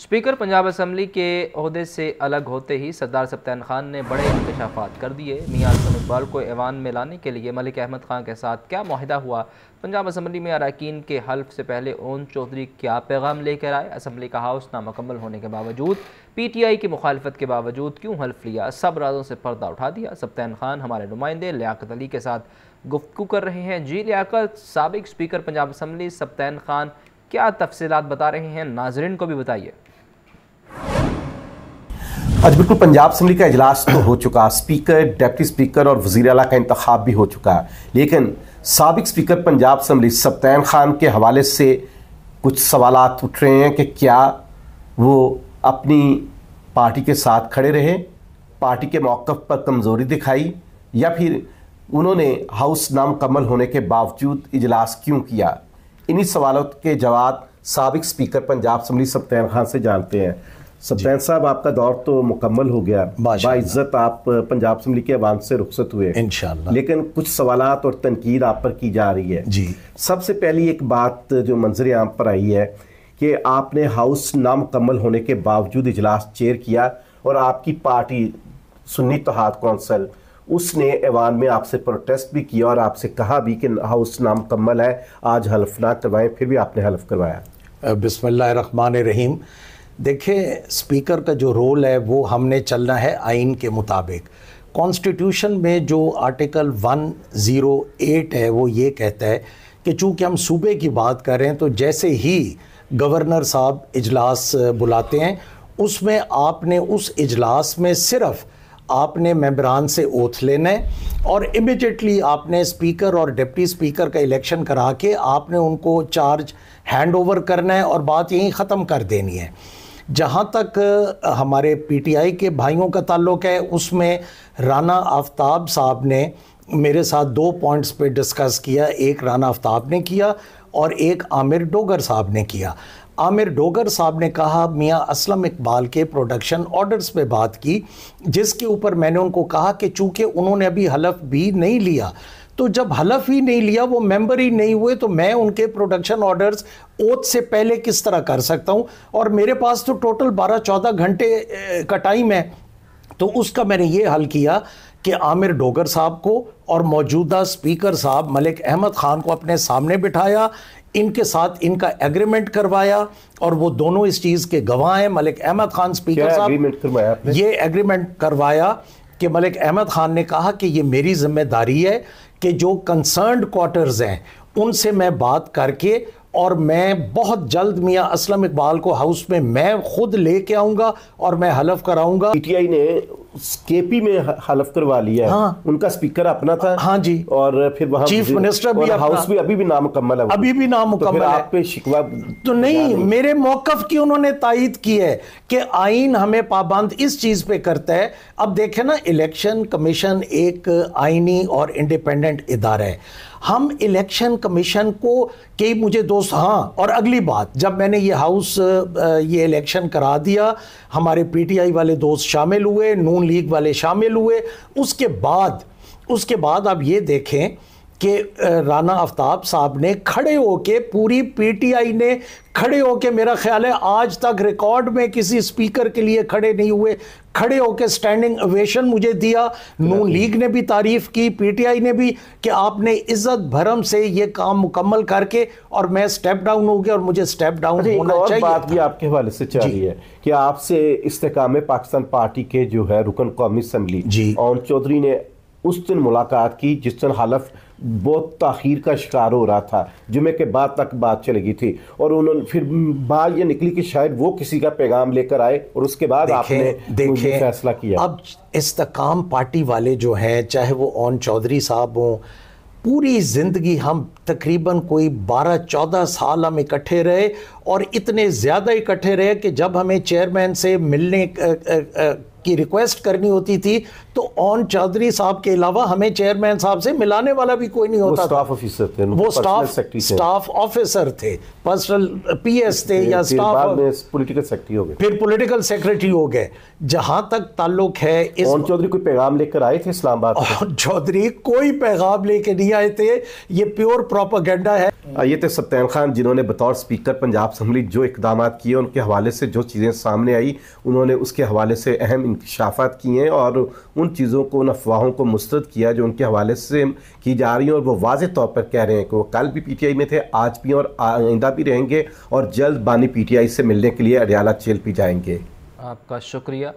speaker Punjab assembly के अहदे से अलग होते ही सरदार सप्तान खान ने बड़े इंकशाफात कर दिए मियाँ इकबाल को ऐवान में लाने के लिए मलिक अहमद खान के साथ क्या माहिदा हुआ पंजाब असम्बली में अरकान के हल्फ से पहले ओन चौधरी क्या पैगाम लेकर आए असम्बली का हाउस नामकमल होने के बावजूद पी टी आई की मुखालफत के बावजूद क्यों हल्फ लिया सब राजों से पर्दा उठा दिया सप्तान खान हमारे नुमाइंदे लियाकत अली के साथ गुफ्तु कर रहे हैं जी लियाकत सबक स्पीकर पंजाब असम्बली सप्तान खान क्या तफसीत बता रहे हैं नाजरन को भी बताइए आज बिल्कुल पंजाब असम्बली का इजलास तो हो चुका स्पीकर डेप्टी स्पीकर और वजीर अला का इंतखब भी हो चुका लेकिन सबक स्पीकर पंजाब असम्बली सप्तान खान के हवाले से कुछ सवाल उठ रहे हैं कि क्या वो अपनी पार्टी के साथ खड़े रहे पार्टी के मौक़ पर कमज़ोरी दिखाई या फिर उन्होंने हाउस नामकमल होने के बावजूद इजलास क्यों किया इन्हीं सवालों के जवाब सबक स्पीकर पंजाब असम्बली सप्तैन खान से जानते हैं सप्तैन साहब आपका दौर तो मुकम्मल हो गया बाज़्ज़त आप पंजाब असम्बली के अवाम से रुखसत हुए इन लेकिन कुछ सवाल और तनकीद आप पर की जा रही है जी सबसे पहली एक बात जो मंजर आम पर आई है कि आपने हाउस नामकम्मल होने के बावजूद इजलास चेयर किया और आपकी पार्टी सुन्नी तहाद कौंसल उसने ऐवान में आपसे प्रोटेस्ट भी किया और आपसे कहा भी कि हाउस नामकम्मल है आज हल्फ ना करवाएं फिर भी आपने हल्फ करवाया बिस्मिल्लाह रन रहीम देखें स्पीकर का जो रोल है वो हमने चलना है आइन के मुताबिक कॉन्स्टिट्यूशन में जो आर्टिकल 108 है वो ये कहता है कि चूँकि हम सूबे की बात कर रहे हैं तो जैसे ही गवर्नर साहब इजलास बुलाते हैं उसमें आपने उस इजलास में सिर्फ़ आपने मेम्बरान से ओथ लेना है और इमिजिएटली आपने स्पीकर और डिप्टी स्पीकर का इलेक्शन करा के आपने उनको चार्ज हैंड ओवर करना है और बात यहीं ख़त्म कर देनी है जहाँ तक हमारे पीटीआई के भाइयों का ताल्लुक है उसमें राना आफ्ताब साहब ने मेरे साथ दो पॉइंट्स पे डिस्कस किया एक राना आफ्ताब ने किया और एक आमिर डोगर साहब ने किया आमिर डोगर साहब ने कहा मियाँ असलम इकबाल के प्रोडक्शन ऑर्डर्स पे बात की जिसके ऊपर मैंने उनको कहा कि चूँकि उन्होंने अभी हलफ भी नहीं लिया तो जब हलफ ही नहीं लिया वो मेंबर ही नहीं हुए तो मैं उनके प्रोडक्शन ऑर्डर्स ओत से पहले किस तरह कर सकता हूँ और मेरे पास तो टोटल बारह चौदह घंटे का टाइम है तो उसका मैंने ये हल किया कि आमिर डोगर साहब को और मौजूदा स्पीकर साहब मलिक अहमद ख़ान को अपने सामने बिठाया इनके साथ इनका एग्रीमेंट करवाया और वो दोनों इस चीज़ के गवाह हैं मलिक अहमद ख़ान स्पीकर साहब ये एग्रीमेंट करवाया कि मलिक अहमद ख़ान ने कहा कि ये मेरी जिम्मेदारी है कि जो कंसर्न क्वार्टर्स हैं उनसे मैं बात करके और मैं बहुत जल्द मियाँ असलम इकबाल को हाउस में मैं खुद लेके आऊंगा और मैं हलफ कराऊंगा पीटीआई ने केपी में हलफ करवा लिया है हाँ, उनका स्पीकर अपना था हाँ जी और फिर वहाँ चीफ मिनिस्टर भी हाउस भी अभी भी नाम मुकम्मल है अभी भी नाम तो मुकम्मल तो आप पे शिकवा तो नहीं मेरे मौकफ की उन्होंने तायद की है कि आइन हमें पाबंद इस चीज पे करता है अब देखे ना इलेक्शन कमीशन एक आइनी और इंडिपेंडेंट इदारा है हम इलेक्शन कमीशन को कई मुझे दोस्त हाँ और अगली बात जब मैंने ये हाउस ये इलेक्शन करा दिया हमारे पीटीआई वाले दोस्त शामिल हुए नून लीग वाले शामिल हुए उसके बाद उसके बाद आप ये देखें कि राना आफ्ताब साहब ने खड़े होके पूरी पीटीआई ने खड़े होके मेरा ख्याल है आज तक रिकॉर्ड में किसी स्पीकर के लिए खड़े नहीं हुए खड़े होके स्टैंडिंग ओवेशन मुझे दिया नून लीग ने भी तारीफ की पीटीआई ने भी कि आपने इज्जत भरम से ये काम मुकम्मल करके और मैं स्टेप डाउन हो गया और मुझे स्टेप अच्छा, डाउन होना चाहिए बात भी आपके हवाले से चल रही है कि आपसे इस्तेकाम पाकिस्तान पार्टी के जो है रुकन कौमी असम्बली जी और चौधरी ने उस दिन मुलाकात की जिस दिन हालफ बहुत तखीर का शिकार हो रहा था जुमे के बाद तक बात चली गई थी और उन्होंने फिर बात ये निकली कि शायद वो किसी का पैगाम लेकर आए और उसके बाद आपने देखे फैसला किया अब इस्तकाम पार्टी वाले जो हैं चाहे वो ओन चौधरी साहब हों पूरी ज़िंदगी हम तकरीबन कोई 12-14 साल हम इकट्ठे रहे और इतने ज़्यादा इकट्ठे रहे कि जब हमें चेयरमैन से मिलने की रिक्वेस्ट करनी होती थी तो ऑन चौधरी साहब के अलावा हमें चेयरमैन साहब से मिलाने वाला भी कोई नहीं होता स्टाफ ऑफिसर थे वो स्टाफ स्टाफ ऑफिसर थे पर्सनल पीएस थे uh, या स्टाफ पॉलिटिकल सेक्रेटरी हो गए फिर पॉलिटिकल सेक्रेटरी हो गए जहां तक ताल्लुक है इस चौधरी कोई पैगाम लेकर आए थे इस्लामाबाद चौधरी कोई पैगाम लेकर नहीं आए थे ये प्योर प्रोपागेंडा है ये थे तो सत्यन खान जिन्होंने बतौर स्पीकर पंजाब असम्बली जो इकदाम किए उनके हवाले से जो चीज़ें सामने आई उन्होंने उसके हवाले से अहम इंकशाफात किए हैं और उन चीज़ों को उन अफवाहों को मुस्रद किया जो उनके हवाले से की जा रही हैं और वो वाज तौर पर कह रहे हैं कि वो कल भी पी टी आई में थे आज भी और आइंदा भी रहेंगे और जल्द बानी पी टी आई से मिलने के लिए अडयाला जेल भी जाएंगे आपका शुक्रिया